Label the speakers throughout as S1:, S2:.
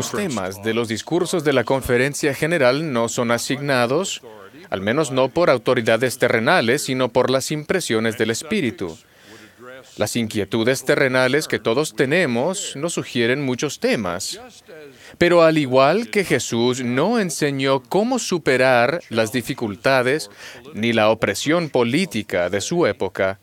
S1: Los temas de los discursos de la conferencia general no son asignados, al menos no por autoridades terrenales, sino por las impresiones del espíritu. Las inquietudes terrenales que todos tenemos nos sugieren muchos temas. Pero al igual que Jesús no enseñó cómo superar las dificultades ni la opresión política de su época,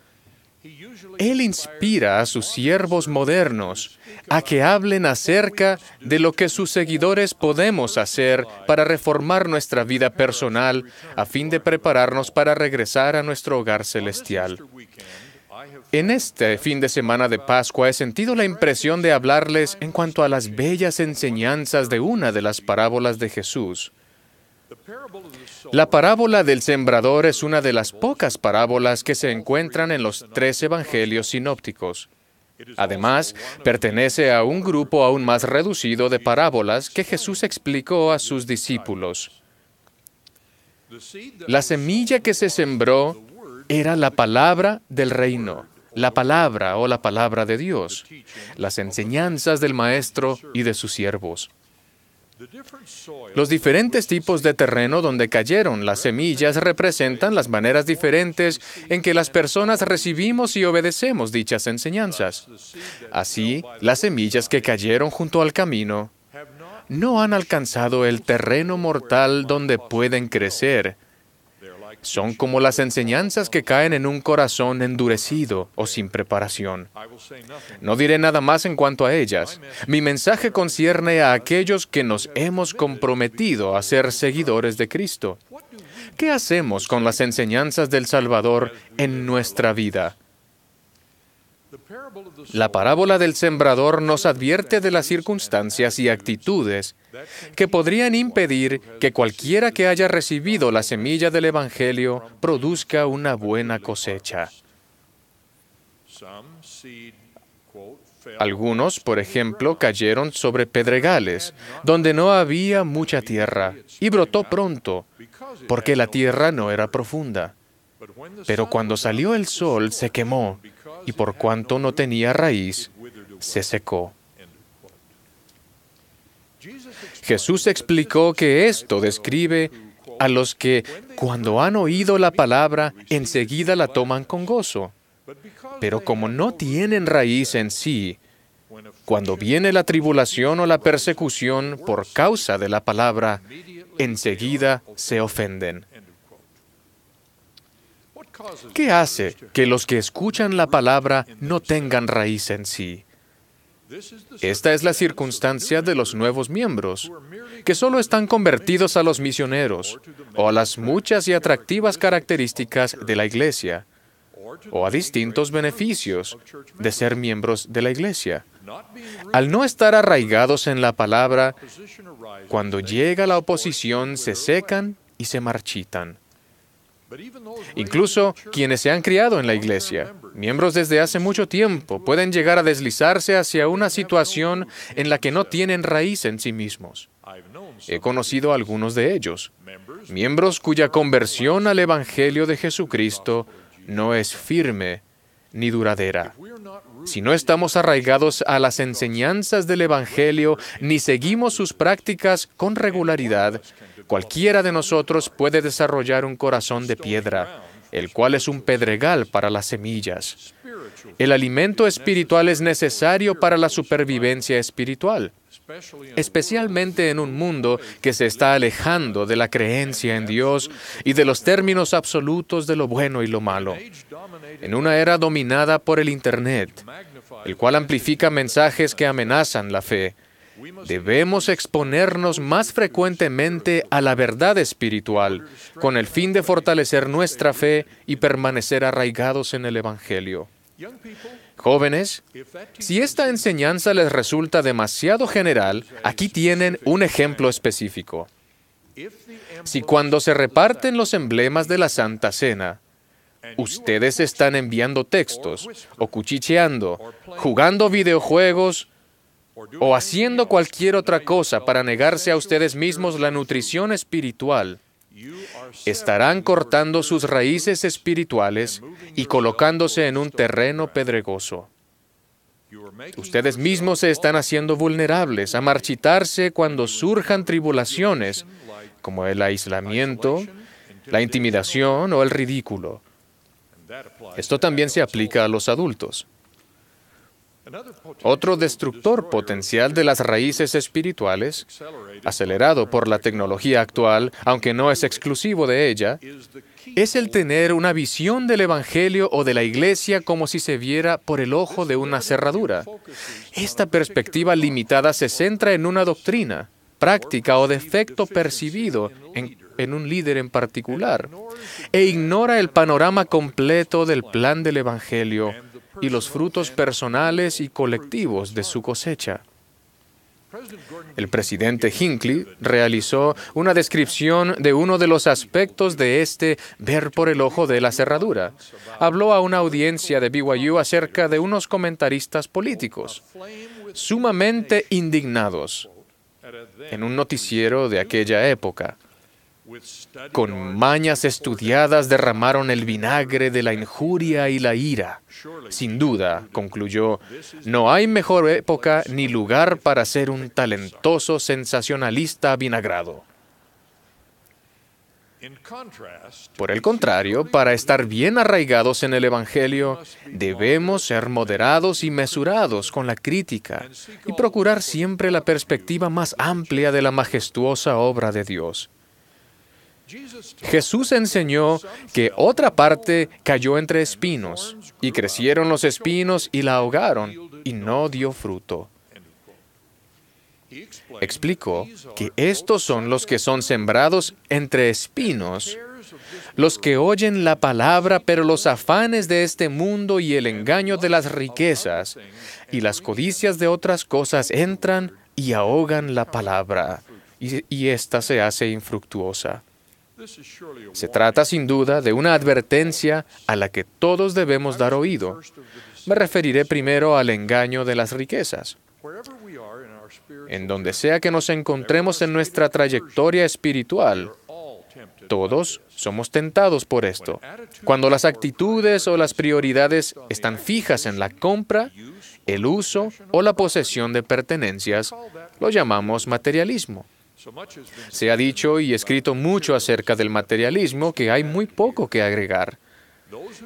S1: él inspira a sus siervos modernos a que hablen acerca de lo que sus seguidores podemos hacer para reformar nuestra vida personal a fin de prepararnos para regresar a nuestro hogar celestial. En este fin de semana de Pascua he sentido la impresión de hablarles en cuanto a las bellas enseñanzas de una de las parábolas de Jesús. La parábola del sembrador es una de las pocas parábolas que se encuentran en los tres evangelios sinópticos. Además, pertenece a un grupo aún más reducido de parábolas que Jesús explicó a sus discípulos. La semilla que se sembró era la palabra del reino, la palabra o la palabra de Dios, las enseñanzas del Maestro y de sus siervos. Los diferentes tipos de terreno donde cayeron las semillas representan las maneras diferentes en que las personas recibimos y obedecemos dichas enseñanzas. Así, las semillas que cayeron junto al camino no han alcanzado el terreno mortal donde pueden crecer, son como las enseñanzas que caen en un corazón endurecido o sin preparación. No diré nada más en cuanto a ellas. Mi mensaje concierne a aquellos que nos hemos comprometido a ser seguidores de Cristo. ¿Qué hacemos con las enseñanzas del Salvador en nuestra vida? La parábola del sembrador nos advierte de las circunstancias y actitudes que podrían impedir que cualquiera que haya recibido la semilla del Evangelio produzca una buena cosecha. Algunos, por ejemplo, cayeron sobre pedregales, donde no había mucha tierra, y brotó pronto, porque la tierra no era profunda. Pero cuando salió el sol se quemó, y por cuanto no tenía raíz, se secó. Jesús explicó que esto describe a los que, cuando han oído la palabra, enseguida la toman con gozo. Pero como no tienen raíz en sí, cuando viene la tribulación o la persecución por causa de la palabra, enseguida se ofenden. ¿Qué hace que los que escuchan la palabra no tengan raíz en sí? Esta es la circunstancia de los nuevos miembros, que solo están convertidos a los misioneros, o a las muchas y atractivas características de la iglesia, o a distintos beneficios de ser miembros de la iglesia. Al no estar arraigados en la palabra, cuando llega la oposición se secan y se marchitan. Incluso quienes se han criado en la iglesia, miembros desde hace mucho tiempo, pueden llegar a deslizarse hacia una situación en la que no tienen raíz en sí mismos. He conocido a algunos de ellos, miembros cuya conversión al Evangelio de Jesucristo no es firme ni duradera. Si no estamos arraigados a las enseñanzas del Evangelio ni seguimos sus prácticas con regularidad, Cualquiera de nosotros puede desarrollar un corazón de piedra, el cual es un pedregal para las semillas. El alimento espiritual es necesario para la supervivencia espiritual, especialmente en un mundo que se está alejando de la creencia en Dios y de los términos absolutos de lo bueno y lo malo, en una era dominada por el Internet, el cual amplifica mensajes que amenazan la fe Debemos exponernos más frecuentemente a la verdad espiritual con el fin de fortalecer nuestra fe y permanecer arraigados en el Evangelio. Jóvenes, si esta enseñanza les resulta demasiado general, aquí tienen un ejemplo específico. Si cuando se reparten los emblemas de la Santa Cena, ustedes están enviando textos, o cuchicheando, jugando videojuegos, o haciendo cualquier otra cosa para negarse a ustedes mismos la nutrición espiritual, estarán cortando sus raíces espirituales y colocándose en un terreno pedregoso. Ustedes mismos se están haciendo vulnerables a marchitarse cuando surjan tribulaciones como el aislamiento, la intimidación o el ridículo. Esto también se aplica a los adultos. Otro destructor potencial de las raíces espirituales, acelerado por la tecnología actual, aunque no es exclusivo de ella, es el tener una visión del Evangelio o de la Iglesia como si se viera por el ojo de una cerradura. Esta perspectiva limitada se centra en una doctrina, práctica o defecto percibido en en un líder en particular e ignora el panorama completo del plan del Evangelio y los frutos personales y colectivos de su cosecha. El presidente Hinckley realizó una descripción de uno de los aspectos de este ver por el ojo de la cerradura. Habló a una audiencia de BYU acerca de unos comentaristas políticos sumamente indignados en un noticiero de aquella época. Con mañas estudiadas derramaron el vinagre de la injuria y la ira. Sin duda, concluyó, no hay mejor época ni lugar para ser un talentoso sensacionalista vinagrado. Por el contrario, para estar bien arraigados en el Evangelio, debemos ser moderados y mesurados con la crítica y procurar siempre la perspectiva más amplia de la majestuosa obra de Dios. Jesús enseñó que otra parte cayó entre espinos, y crecieron los espinos y la ahogaron, y no dio fruto. Explicó que estos son los que son sembrados entre espinos, los que oyen la palabra, pero los afanes de este mundo y el engaño de las riquezas y las codicias de otras cosas entran y ahogan la palabra, y, y ésta se hace infructuosa. Se trata sin duda de una advertencia a la que todos debemos dar oído. Me referiré primero al engaño de las riquezas. En donde sea que nos encontremos en nuestra trayectoria espiritual, todos somos tentados por esto. Cuando las actitudes o las prioridades están fijas en la compra, el uso o la posesión de pertenencias, lo llamamos materialismo. Se ha dicho y escrito mucho acerca del materialismo que hay muy poco que agregar.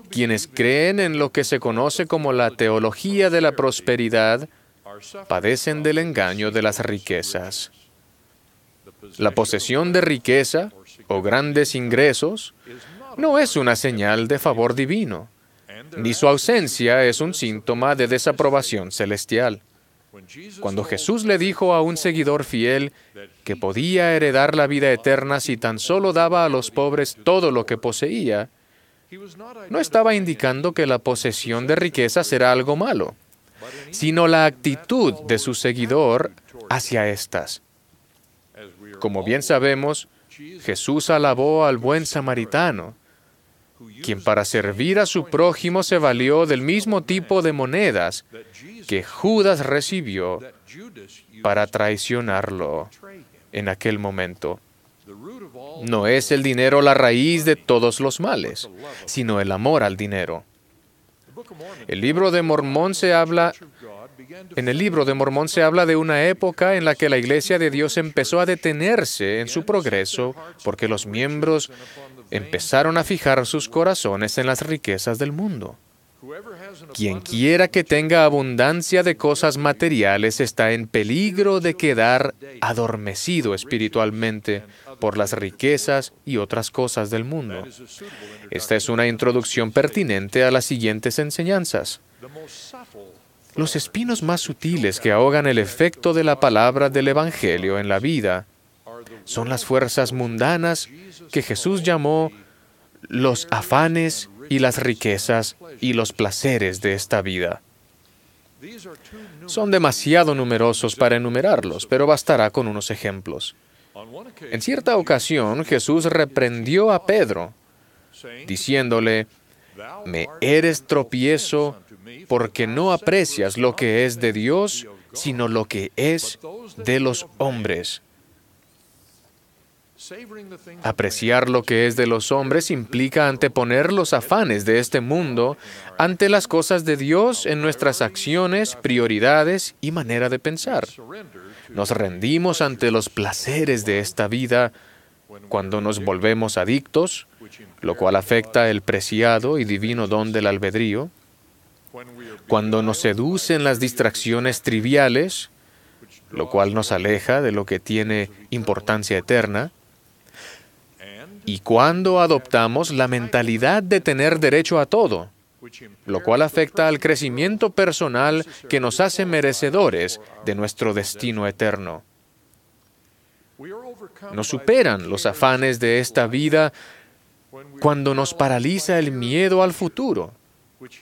S1: Quienes creen en lo que se conoce como la teología de la prosperidad padecen del engaño de las riquezas. La posesión de riqueza o grandes ingresos no es una señal de favor divino, ni su ausencia es un síntoma de desaprobación celestial. Cuando Jesús le dijo a un seguidor fiel que podía heredar la vida eterna si tan solo daba a los pobres todo lo que poseía, no estaba indicando que la posesión de riquezas era algo malo, sino la actitud de su seguidor hacia estas. Como bien sabemos, Jesús alabó al buen samaritano quien para servir a su prójimo se valió del mismo tipo de monedas que Judas recibió para traicionarlo en aquel momento. No es el dinero la raíz de todos los males, sino el amor al dinero. El libro de Mormón se habla en el libro de Mormón se habla de una época en la que la iglesia de Dios empezó a detenerse en su progreso porque los miembros empezaron a fijar sus corazones en las riquezas del mundo. Quien quiera que tenga abundancia de cosas materiales está en peligro de quedar adormecido espiritualmente por las riquezas y otras cosas del mundo. Esta es una introducción pertinente a las siguientes enseñanzas. Los espinos más sutiles que ahogan el efecto de la palabra del Evangelio en la vida son las fuerzas mundanas que Jesús llamó los afanes y las riquezas y los placeres de esta vida. Son demasiado numerosos para enumerarlos, pero bastará con unos ejemplos. En cierta ocasión Jesús reprendió a Pedro, diciéndole, me eres tropiezo porque no aprecias lo que es de Dios, sino lo que es de los hombres. Apreciar lo que es de los hombres implica anteponer los afanes de este mundo ante las cosas de Dios en nuestras acciones, prioridades y manera de pensar. Nos rendimos ante los placeres de esta vida cuando nos volvemos adictos, lo cual afecta el preciado y divino don del albedrío, cuando nos seducen las distracciones triviales, lo cual nos aleja de lo que tiene importancia eterna, y cuando adoptamos la mentalidad de tener derecho a todo, lo cual afecta al crecimiento personal que nos hace merecedores de nuestro destino eterno. Nos superan los afanes de esta vida cuando nos paraliza el miedo al futuro,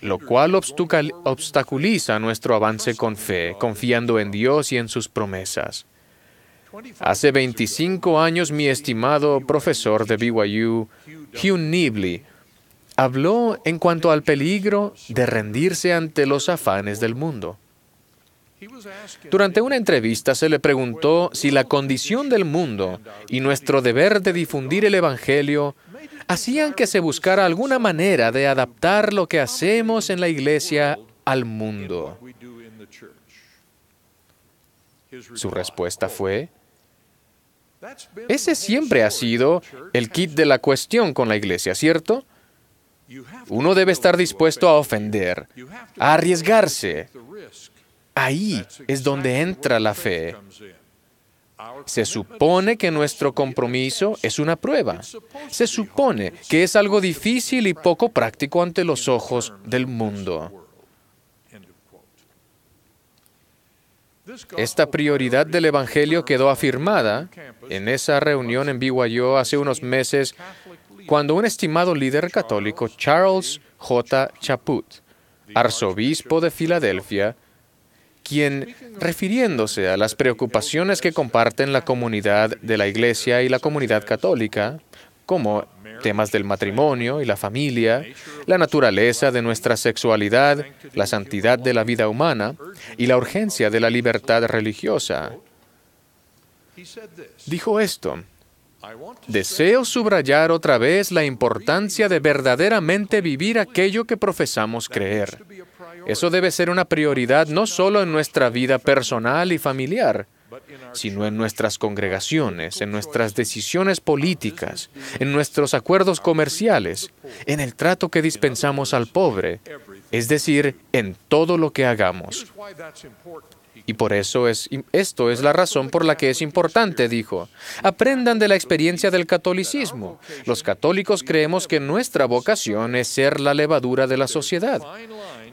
S1: lo cual obstaculiza nuestro avance con fe, confiando en Dios y en sus promesas. Hace 25 años mi estimado profesor de BYU, Hugh Nibley, habló en cuanto al peligro de rendirse ante los afanes del mundo. Durante una entrevista se le preguntó si la condición del mundo y nuestro deber de difundir el Evangelio hacían que se buscara alguna manera de adaptar lo que hacemos en la iglesia al mundo. Su respuesta oh. fue, ese siempre ha sido el kit de la cuestión con la iglesia, ¿cierto? Uno debe estar dispuesto a ofender, a arriesgarse. Ahí es donde entra la fe. Se supone que nuestro compromiso es una prueba. Se supone que es algo difícil y poco práctico ante los ojos del mundo. Esta prioridad del Evangelio quedó afirmada en esa reunión en BYU hace unos meses cuando un estimado líder católico, Charles J. Chaput, arzobispo de Filadelfia, quien, refiriéndose a las preocupaciones que comparten la comunidad de la Iglesia y la comunidad católica, como temas del matrimonio y la familia, la naturaleza de nuestra sexualidad, la santidad de la vida humana y la urgencia de la libertad religiosa. Dijo esto, deseo subrayar otra vez la importancia de verdaderamente vivir aquello que profesamos creer. Eso debe ser una prioridad no solo en nuestra vida personal y familiar, sino en nuestras congregaciones, en nuestras decisiones políticas, en nuestros acuerdos comerciales, en el trato que dispensamos al pobre, es decir, en todo lo que hagamos. Y por eso es, esto es la razón por la que es importante, dijo. Aprendan de la experiencia del catolicismo. Los católicos creemos que nuestra vocación es ser la levadura de la sociedad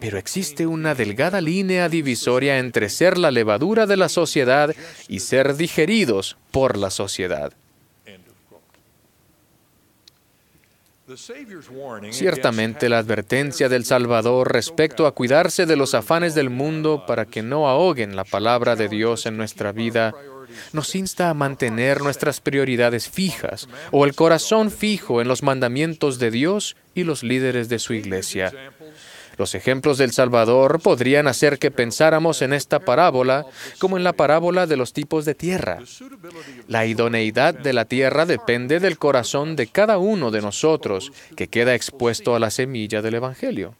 S1: pero existe una delgada línea divisoria entre ser la levadura de la sociedad y ser digeridos por la sociedad. Ciertamente la advertencia del Salvador respecto a cuidarse de los afanes del mundo para que no ahoguen la palabra de Dios en nuestra vida nos insta a mantener nuestras prioridades fijas o el corazón fijo en los mandamientos de Dios y los líderes de su iglesia. Los ejemplos del Salvador podrían hacer que pensáramos en esta parábola como en la parábola de los tipos de tierra. La idoneidad de la tierra depende del corazón de cada uno de nosotros que queda expuesto a la semilla del Evangelio.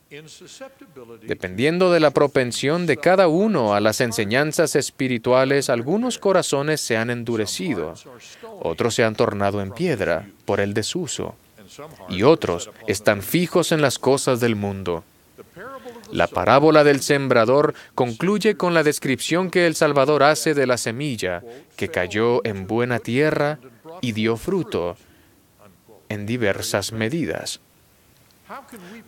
S1: Dependiendo de la propensión de cada uno a las enseñanzas espirituales, algunos corazones se han endurecido, otros se han tornado en piedra por el desuso, y otros están fijos en las cosas del mundo. La parábola del sembrador concluye con la descripción que el Salvador hace de la semilla que cayó en buena tierra y dio fruto en diversas medidas.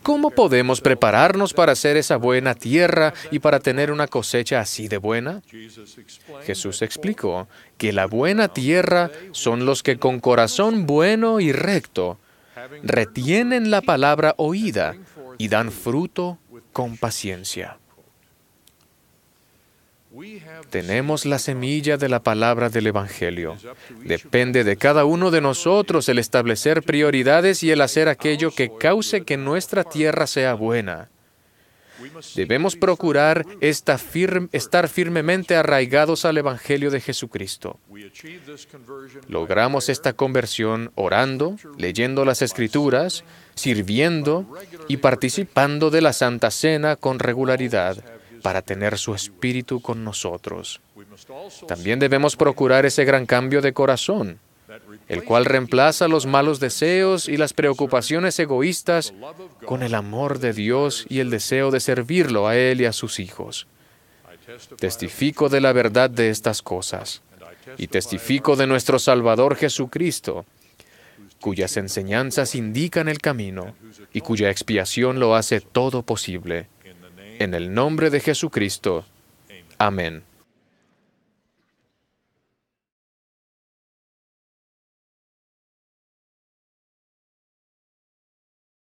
S1: ¿Cómo podemos prepararnos para hacer esa buena tierra y para tener una cosecha así de buena? Jesús explicó que la buena tierra son los que con corazón bueno y recto retienen la palabra oída y dan fruto con paciencia. Tenemos la semilla de la palabra del Evangelio. Depende de cada uno de nosotros el establecer prioridades y el hacer aquello que cause que nuestra tierra sea buena. Debemos procurar estar firmemente arraigados al Evangelio de Jesucristo. Logramos esta conversión orando, leyendo las Escrituras, sirviendo y participando de la Santa Cena con regularidad para tener su espíritu con nosotros. También debemos procurar ese gran cambio de corazón el cual reemplaza los malos deseos y las preocupaciones egoístas con el amor de Dios y el deseo de servirlo a Él y a sus hijos. Testifico de la verdad de estas cosas y testifico de nuestro Salvador Jesucristo, cuyas enseñanzas indican el camino y cuya expiación lo hace todo posible. En el nombre de Jesucristo. Amén.